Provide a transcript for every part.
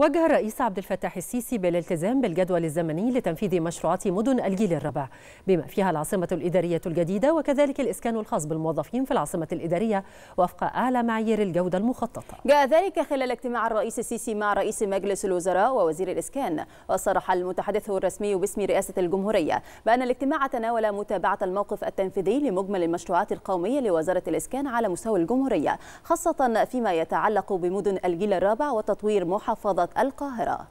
وجه الرئيس عبد الفتاح السيسي بالالتزام بالجدول الزمني لتنفيذ مشروعات مدن الجيل الرابع بما فيها العاصمة الإدارية الجديدة وكذلك الإسكان الخاص بالموظفين في العاصمة الإدارية وفق أعلى معايير الجودة المخططة جاء ذلك خلال اجتماع الرئيس السيسي مع رئيس مجلس الوزراء ووزير الإسكان وصرح المتحدث الرسمي باسم رئاسة الجمهورية بأن الاجتماع تناول متابعة الموقف التنفيذي لمجمل المشروعات القومية لوزارة الإسكان على مستوى الجمهورية خاصة فيما يتعلق بمدن الجيل الرابع وتطوير محافظة محافظة القاهرة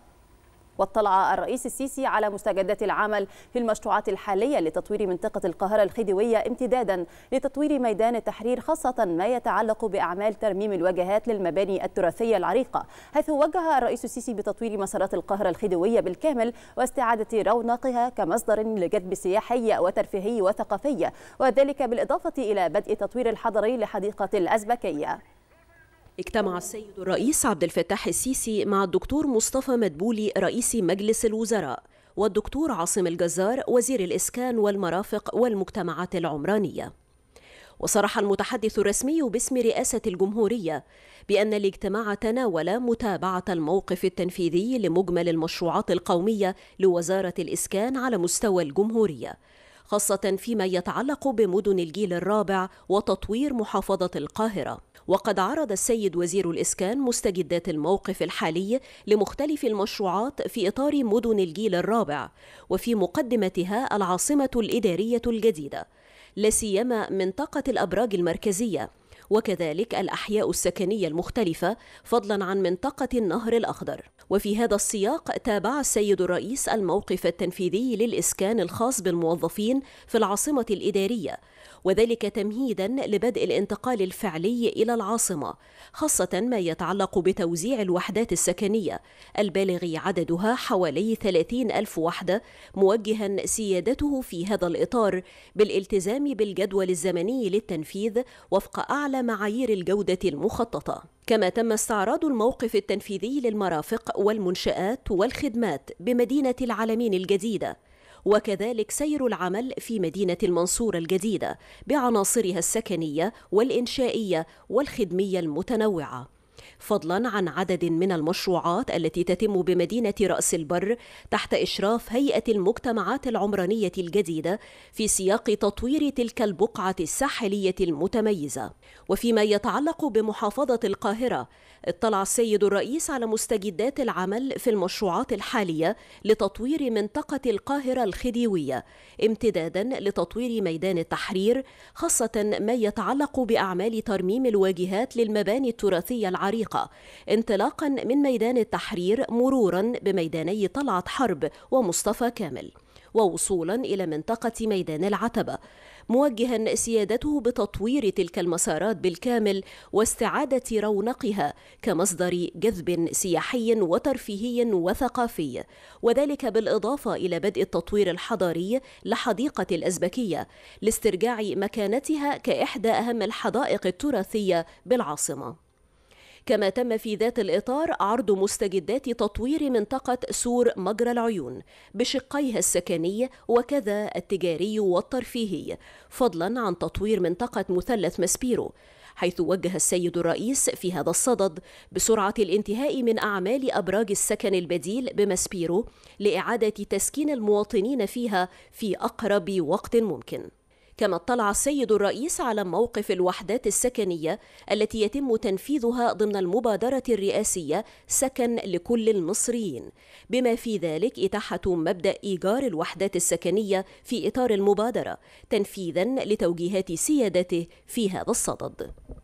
واطلع الرئيس السيسي على مستجدات العمل في المشروعات الحالية لتطوير منطقة القاهرة الخديوية امتدادا لتطوير ميدان التحرير خاصة ما يتعلق بأعمال ترميم الواجهات للمباني التراثية العريقة حيث وجه الرئيس السيسي بتطوير مسارات القاهرة الخديوية بالكامل واستعادة رونقها كمصدر لجذب سياحي وترفيهي وثقافي وذلك بالإضافة إلى بدء تطوير الحضري لحديقة الأزبكية اجتمع السيد الرئيس عبد الفتاح السيسي مع الدكتور مصطفى مدبولي رئيس مجلس الوزراء والدكتور عاصم الجزار وزير الإسكان والمرافق والمجتمعات العمرانية وصرح المتحدث الرسمي باسم رئاسة الجمهورية بأن الاجتماع تناول متابعة الموقف التنفيذي لمجمل المشروعات القومية لوزارة الإسكان على مستوى الجمهورية خاصة فيما يتعلق بمدن الجيل الرابع وتطوير محافظة القاهرة وقد عرض السيد وزير الإسكان مستجدات الموقف الحالي لمختلف المشروعات في إطار مدن الجيل الرابع وفي مقدمتها العاصمة الإدارية الجديدة لسيما منطقة الأبراج المركزية وكذلك الأحياء السكنية المختلفة فضلا عن منطقة النهر الأخضر وفي هذا السياق تابع السيد الرئيس الموقف التنفيذي للإسكان الخاص بالموظفين في العاصمة الإدارية وذلك تمهيدا لبدء الانتقال الفعلي إلى العاصمة خاصة ما يتعلق بتوزيع الوحدات السكنية البالغ عددها حوالي 30 ألف وحدة موجها سيادته في هذا الإطار بالالتزام بالجدول الزمني للتنفيذ وفق أعلى معايير الجودة المخططة كما تم استعراض الموقف التنفيذي للمرافق والمنشآت والخدمات بمدينة العالمين الجديدة وكذلك سير العمل في مدينة المنصورة الجديدة بعناصرها السكنية والإنشائية والخدمية المتنوعة فضلا عن عدد من المشروعات التي تتم بمدينة رأس البر تحت إشراف هيئة المجتمعات العمرانية الجديدة في سياق تطوير تلك البقعة الساحلية المتميزة وفيما يتعلق بمحافظة القاهرة اطلع السيد الرئيس على مستجدات العمل في المشروعات الحالية لتطوير منطقة القاهرة الخديوية امتدادا لتطوير ميدان التحرير خاصة ما يتعلق بأعمال ترميم الواجهات للمباني التراثية العريقة الافريقيا انطلاقا من ميدان التحرير مرورا بميداني طلعت حرب ومصطفى كامل ووصولا الى منطقه ميدان العتبه موجها سيادته بتطوير تلك المسارات بالكامل واستعاده رونقها كمصدر جذب سياحي وترفيهي وثقافي وذلك بالاضافه الى بدء التطوير الحضاري لحديقه الازبكيه لاسترجاع مكانتها كاحدى اهم الحدائق التراثيه بالعاصمه كما تم في ذات الإطار عرض مستجدات تطوير منطقة سور مجرى العيون بشقيها السكني وكذا التجاري والترفيهي فضلا عن تطوير منطقة مثلث مسبيرو حيث وجه السيد الرئيس في هذا الصدد بسرعة الانتهاء من أعمال أبراج السكن البديل بمسبيرو لإعادة تسكين المواطنين فيها في أقرب وقت ممكن كما اطلع السيد الرئيس على موقف الوحدات السكنية التي يتم تنفيذها ضمن المبادرة الرئاسية سكن لكل المصريين بما في ذلك إتاحة مبدأ إيجار الوحدات السكنية في إطار المبادرة تنفيذا لتوجيهات سيادته في هذا الصدد